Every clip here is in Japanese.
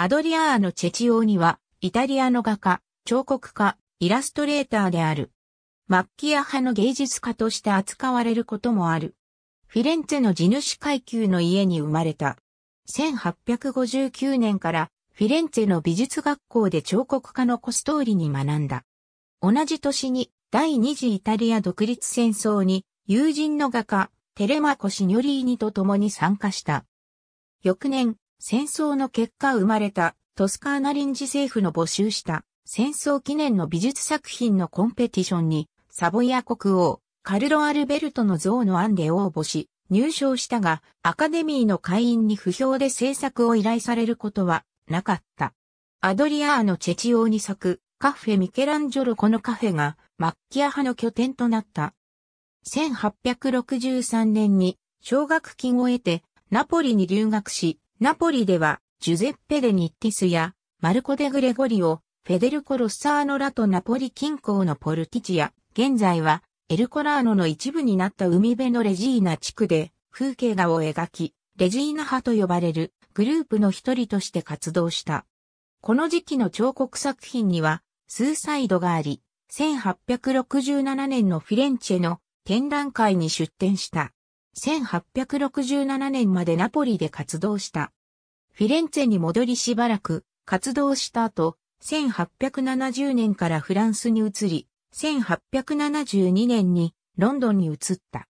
アドリアーノ・チェチオーニは、イタリアの画家、彫刻家、イラストレーターである。マッキア派の芸術家として扱われることもある。フィレンツェの地主階級の家に生まれた。1859年からフィレンツェの美術学校で彫刻家のコストーリに学んだ。同じ年に第二次イタリア独立戦争に友人の画家テレマコ・シニョリーニと共に参加した。翌年、戦争の結果生まれたトスカーナ臨時政府の募集した戦争記念の美術作品のコンペティションにサボイア国王カルロ・アルベルトの像の案で応募し入賞したがアカデミーの会員に不評で制作を依頼されることはなかった。アドリアーノ・チェチオーに咲くカフェ・ミケランジョロこのカフェがマッキア派の拠点となった。1863年に奨学金を得てナポリに留学しナポリでは、ジュゼッペ・デ・ニッティスや、マルコ・デ・グレゴリオ、フェデルコ・ロッサーノラとナポリ近郊のポルティチア、現在は、エルコラーノの一部になった海辺のレジーナ地区で、風景画を描き、レジーナ派と呼ばれるグループの一人として活動した。この時期の彫刻作品には、スーサイドがあり、1867年のフィレンチェの展覧会に出展した。1867年までナポリで活動した。フィレンツェに戻りしばらく活動した後、1870年からフランスに移り、1872年にロンドンに移った。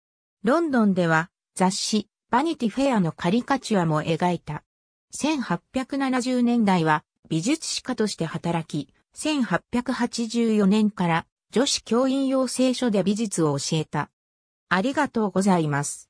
ロンドンでは雑誌バニティフェアのカリカチュアも描いた。1870年代は美術史家として働き、1884年から女子教員養成所で美術を教えた。ありがとうございます。